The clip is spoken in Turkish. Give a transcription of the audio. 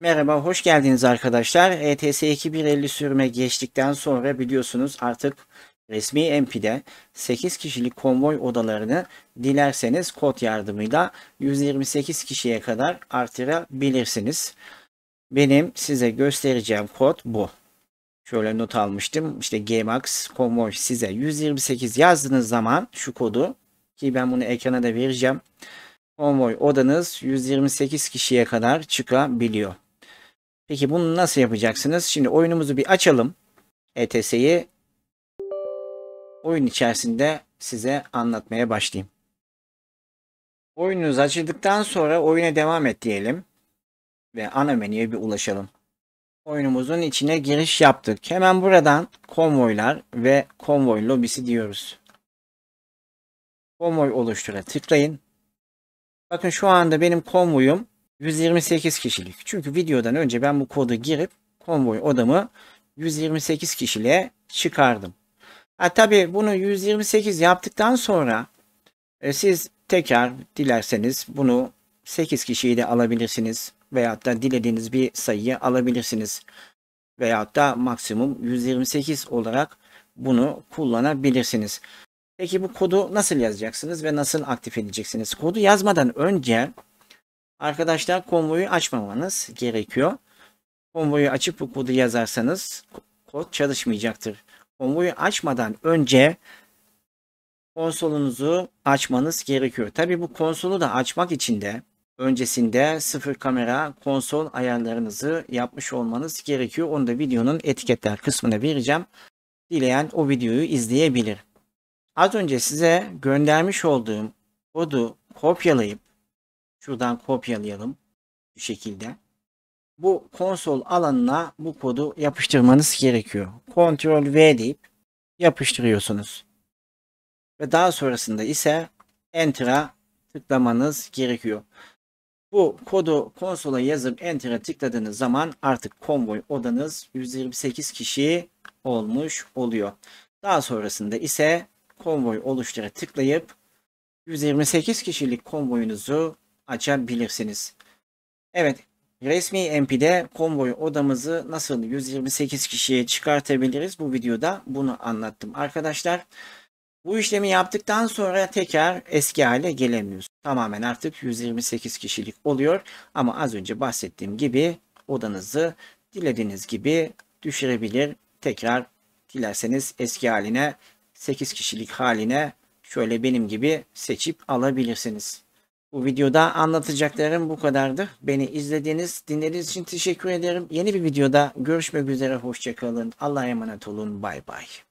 Merhaba, hoş geldiniz arkadaşlar. ETS 2150 sürüme geçtikten sonra biliyorsunuz artık resmi MP'de 8 kişilik konvoy odalarını dilerseniz kod yardımıyla 128 kişiye kadar artırabilirsiniz. Benim size göstereceğim kod bu. Şöyle not almıştım. İşte Gmax konvoy size 128 yazdığınız zaman şu kodu ki ben bunu ekrana da vereceğim. Konvoy odanız 128 kişiye kadar çıkabiliyor. Peki bunu nasıl yapacaksınız? Şimdi oyunumuzu bir açalım. ETS'yi oyun içerisinde size anlatmaya başlayayım. Oyununuz açıldıktan sonra oyuna devam et diyelim. Ve ana menüye bir ulaşalım. Oyunumuzun içine giriş yaptık. Hemen buradan konvoylar ve konvoy lobisi diyoruz. Konvoy oluştura tıklayın. Bakın şu anda benim konvoyum 128 kişilik. Çünkü videodan önce ben bu kodu girip konvoy odamı 128 kişiliğe çıkardım. Ha, tabii bunu 128 yaptıktan sonra e, siz tekrar dilerseniz bunu 8 kişiyi de alabilirsiniz. Veyahut da dilediğiniz bir sayıyı alabilirsiniz. Veyahut da maksimum 128 olarak bunu kullanabilirsiniz. Peki bu kodu nasıl yazacaksınız ve nasıl aktif edeceksiniz? Kodu yazmadan önce Arkadaşlar konvoyu açmamanız gerekiyor. Konvoyu açıp bu kodu yazarsanız kod çalışmayacaktır. Konvoyu açmadan önce konsolunuzu açmanız gerekiyor. Tabi bu konsolu da açmak için de öncesinde sıfır kamera konsol ayarlarınızı yapmış olmanız gerekiyor. Onu da videonun etiketler kısmına vereceğim. Dileyen o videoyu izleyebilir. Az önce size göndermiş olduğum kodu kopyalayıp Şuradan kopyalayalım. Bu şekilde. Bu konsol alanına bu kodu yapıştırmanız gerekiyor. Ctrl V deyip yapıştırıyorsunuz. Ve daha sonrasında ise Enter'a tıklamanız gerekiyor. Bu kodu konsola yazıp Enter'a tıkladığınız zaman artık konvoy odanız 128 kişi olmuş oluyor. Daha sonrasında ise konvoy oluştura tıklayıp 128 kişilik konvoyunuzu açabilirsiniz. Evet resmi MP'de konvoy odamızı nasıl 128 kişiye çıkartabiliriz bu videoda bunu anlattım arkadaşlar. Bu işlemi yaptıktan sonra tekrar eski hale gelemiyoruz. Tamamen artık 128 kişilik oluyor ama az önce bahsettiğim gibi odanızı dilediğiniz gibi düşürebilir. Tekrar dilerseniz eski haline 8 kişilik haline şöyle benim gibi seçip alabilirsiniz. Bu videoda anlatacaklarım bu kadardı. Beni izlediğiniz, dinlediğiniz için teşekkür ederim. Yeni bir videoda görüşmek üzere. Hoşçakalın. Allah'a emanet olun. Bay bay.